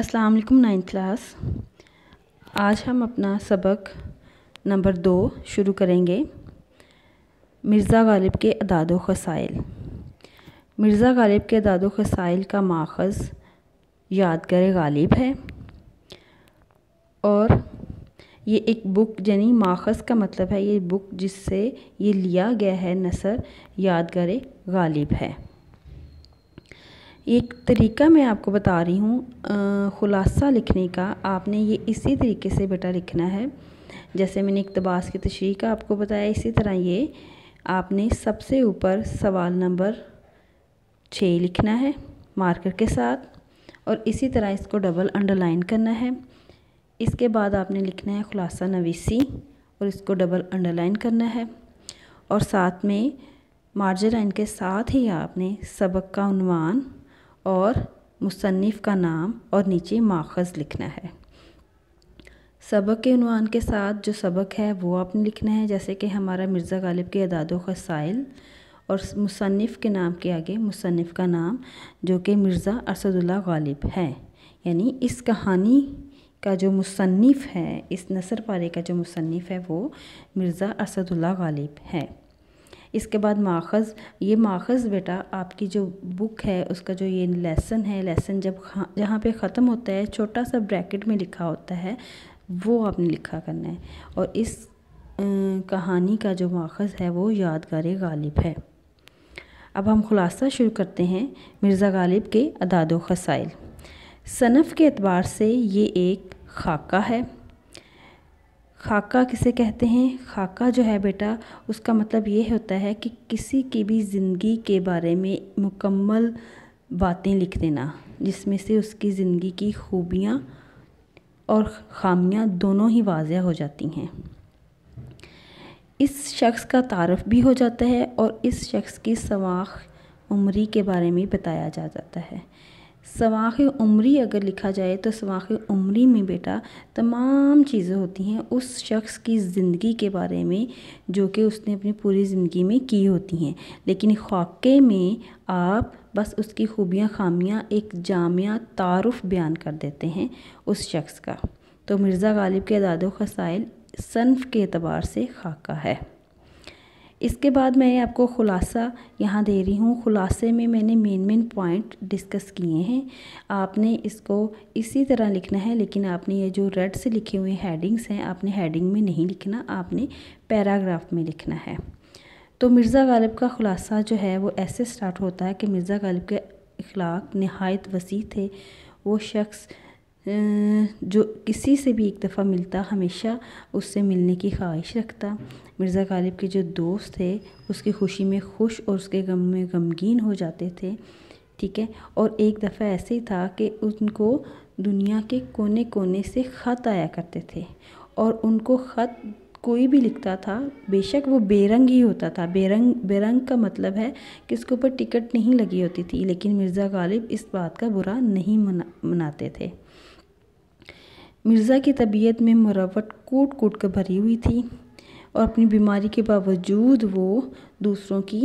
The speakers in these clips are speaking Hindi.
अस्सलाम वालेकुम नाइन्थ क्लास आज हम अपना सबक नंबर दो शुरू करेंगे मिर्ज़ा गालिब के अदाद वसाइल मिर्ज़ा गालिब के अदाद वसाइल का माखज़ यादगार गालिब है और ये एक बुक यानी माखज़ का मतलब है ये बुक जिससे ये लिया गया है नसर यादगार गालिब है एक तरीका मैं आपको बता रही हूँ ख़ुलासा लिखने का आपने ये इसी तरीके से बेटा लिखना है जैसे मैंने इकतबास की तशरी का आपको बताया इसी तरह ये आपने सबसे ऊपर सवाल नंबर छः लिखना है मार्कर के साथ और इसी तरह इसको डबल अंडरलाइन करना है इसके बाद आपने लिखना है ख़ुलासा नवीसी और इसको डबल अंडरलाइन करना है और साथ में मार्जर लाइन के साथ ही आपने सबक का उनवान और मुसनफ़ का नाम और नीचे माखज़ लिखना है सबक के उनवान के साथ जो सबक है वो आपने लिखना है जैसे कि हमारा मिर्ज़ा गालिब के अदादो खसाइल और मुसनफ़ के नाम के आगे मुसनफ़ का नाम जो कि मिर्ज़ा अरसदुल्ला गालिब है यानी इस कहानी का जो मुसनफ़ है इस नसर पारे का जो मुसनफ़ है वो मिर्ज़ा असदुल्ला गालिब है इसके बाद माखज़ ये माखज़ बेटा आपकी जो बुक है उसका जो ये लेसन है लेसन जब जहाँ पे ख़त्म होता है छोटा सा ब्रैकेट में लिखा होता है वो आपने लिखा करना है और इस कहानी का जो माखज़ है वो यादगार गालिब है अब हम खुलासा शुरू करते हैं मिर्ज़ा गालिब के अदाद वसाइल सनफ़ के अतबार से ये एक खाका है खाका किसे कहते हैं खाका जो है बेटा उसका मतलब ये होता है कि किसी की भी ज़िंदगी के बारे में मुकम्मल बातें लिख देना जिसमें से उसकी ज़िंदगी की खूबियाँ और खामियाँ दोनों ही वाज हो जाती हैं इस शख्स का तारफ़ भी हो जाता है और इस शख्स की सवाख उमरी के बारे में बताया जा जाता है सवाख उम्री अगर लिखा जाए तो सवाख उम्री में बेटा तमाम चीज़ें होती हैं उस शख्स की ज़िंदगी के बारे में जो कि उसने अपनी पूरी ज़िंदगी में की होती हैं लेकिन खाके में आप बस उसकी खूबियाँ खामियाँ एक जामिया तारफ़ बयान कर देते हैं उस शख्स का तो मिर्ज़ा गालिब के दादो खसाइल सनफ़ के अतबार से खाका है इसके बाद मैं आपको ख़ुलासा यहाँ दे रही हूँ ख़ुलासे में मैंने मेन मेन पॉइंट डिस्कस किए हैं आपने इसको इसी तरह लिखना है लेकिन आपने ये जो रेड से लिखे हुए हेडिंग्स हैं आपने हेडिंग में नहीं लिखना आपने पैराग्राफ में लिखना है तो मिर्ज़ा गालिब का ख़ुलासा जो है वो ऐसे स्टार्ट होता है कि मिर्ज़ा गालिब के अखलाक नहायत वसी थे वो शख्स जो किसी से भी एक दफ़ा मिलता हमेशा उससे मिलने की ख्वाहिश रखता मिर्ज़ा गालिब के जो दोस्त थे उसकी खुशी में खुश और उसके गम में गमगीन हो जाते थे ठीक है और एक दफ़ा ऐसे ही था कि उनको दुनिया के कोने कोने से ख़त आया करते थे और उनको ख़त कोई भी लिखता था बेशक वो बेरंग ही होता था बेरंग बेरंग का मतलब है कि इसके ऊपर टिकट नहीं लगी होती थी लेकिन मिर्ज़ा गालिब इस बात का बुरा नहीं मना मनाते थे मिर्ज़ा की तबीयत में मुरवट कूट कूट कर भरी हुई थी और अपनी बीमारी के बावजूद वो दूसरों की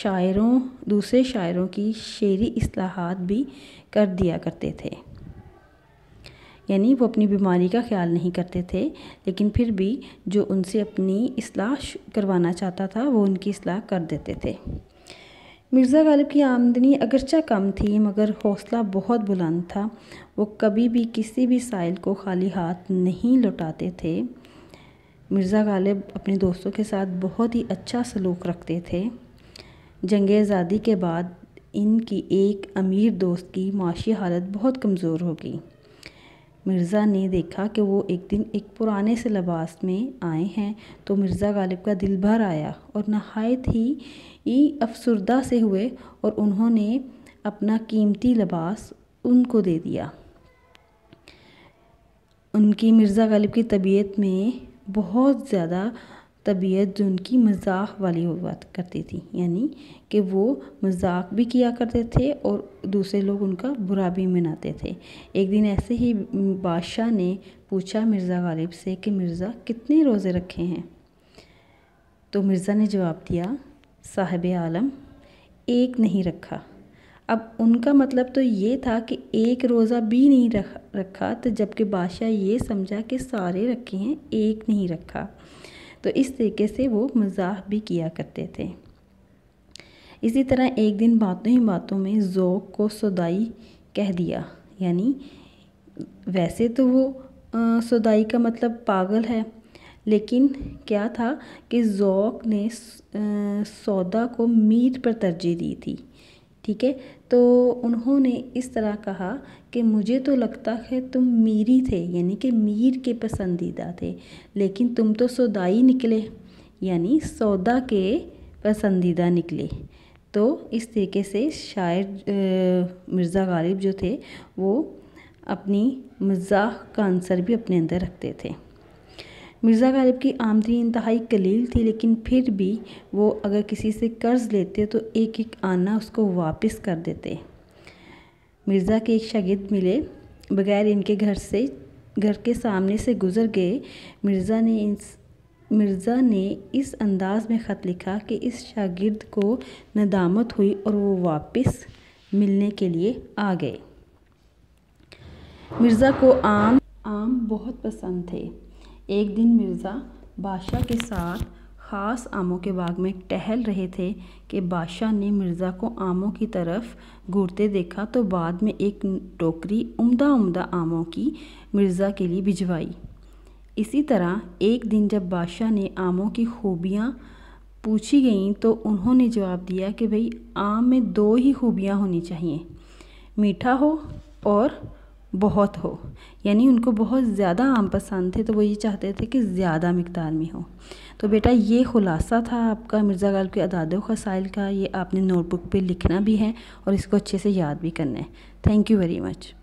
शायरों दूसरे शायरों की शेरी असलाहत भी कर दिया करते थे यानी वो अपनी बीमारी का ख्याल नहीं करते थे लेकिन फिर भी जो उनसे अपनी असलाह करवाना चाहता था वो उनकी असलाह कर देते थे मिर्ज़ा गालिब की आमदनी अगरचा कम थी मगर हौसला बहुत बुलंद था वो कभी भी किसी भी साइल को खाली हाथ नहीं लौटाते थे मिर्ज़ा गालिब अपने दोस्तों के साथ बहुत ही अच्छा सलूक रखते थे जंग आज़ादी के बाद इनकी एक अमीर दोस्त की माशी हालत बहुत कमज़ोर हो गई मिर्ज़ा ने देखा कि वो एक दिन एक पुराने से लबास में आए हैं तो मिर्ज़ा गालिब का दिल भर आया और नहायत ही, अफसरदा से हुए और उन्होंने अपना कीमती लबास उनको दे दिया उनकी मिर्ज़ा गालिब की तबीयत में बहुत ज़्यादा तबीयत जो उनकी मजाक वाली हुआ करती थी यानी कि वो मजाक भी किया करते थे और दूसरे लोग उनका बुरा भी मनाते थे एक दिन ऐसे ही बादशाह ने पूछा मिर्ज़ा गालिब से कि मिर्ज़ा कितने रोज़े रखे हैं तो मिर्ज़ा ने जवाब दिया साहब आलम एक नहीं रखा अब उनका मतलब तो ये था कि एक रोज़ा भी नहीं रख रखा तो जबकि बादशाह ये समझा कि सारे रखे हैं एक नहीं रखा तो इस तरीके से वो मजाक भी किया करते थे इसी तरह एक दिन बातों ही बातों में ज़ोक को सदाई कह दिया यानी वैसे तो वो सदाई का मतलब पागल है लेकिन क्या था कि ज़ोक ने सौदा को मीर पर तरजीह दी थी ठीक है तो उन्होंने इस तरह कहा कि मुझे तो लगता है तुम मीरी थे यानी कि मीर के पसंदीदा थे लेकिन तुम तो सौदाई निकले यानी सौदा के पसंदीदा निकले तो इस तरीके से शायर मिर्ज़ा गालिब जो थे वो अपनी मज़ाक का आंसर भी अपने अंदर रखते थे मिर्ज़ा गालिब की आमदनी इंतहाई कलील थी लेकिन फिर भी वो अगर किसी से कर्ज़ लेते तो एक एक आना उसको वापस कर देते मिर्ज़ा के एक शागिद मिले बगैर इनके घर से घर के सामने से गुज़र गए मिर्ज़ा ने इन मिर्ज़ा ने इस अंदाज़ में ख़त लिखा कि इस शागिर्द को नदामत हुई और वो वापस मिलने के लिए आ गए मिर्ज़ा को आम आम बहुत पसंद थे एक दिन मिर्ज़ा बादशाह के साथ ख़ास आमों के बाग में टहल रहे थे कि बादशाह ने मिर्ज़ा को आमों की तरफ घूरते देखा तो बाद में एक टोकरी उम्दा उम्दा आमों की मिर्ज़ा के लिए भिजवाई इसी तरह एक दिन जब बादशाह ने आमों की खूबियाँ पूछी गईं तो उन्होंने जवाब दिया कि भाई आम में दो ही खूबियाँ होनी चाहिए मीठा हो और बहुत हो यानी उनको बहुत ज़्यादा आम पसंद थे तो वो ये चाहते थे कि ज़्यादा मकदार में हो तो बेटा ये खुलासा था आपका मिर्ज़ा गाल के अदाद खसाइल का ये आपने नोटबुक पे लिखना भी है और इसको अच्छे से याद भी करना है थैंक यू वेरी मच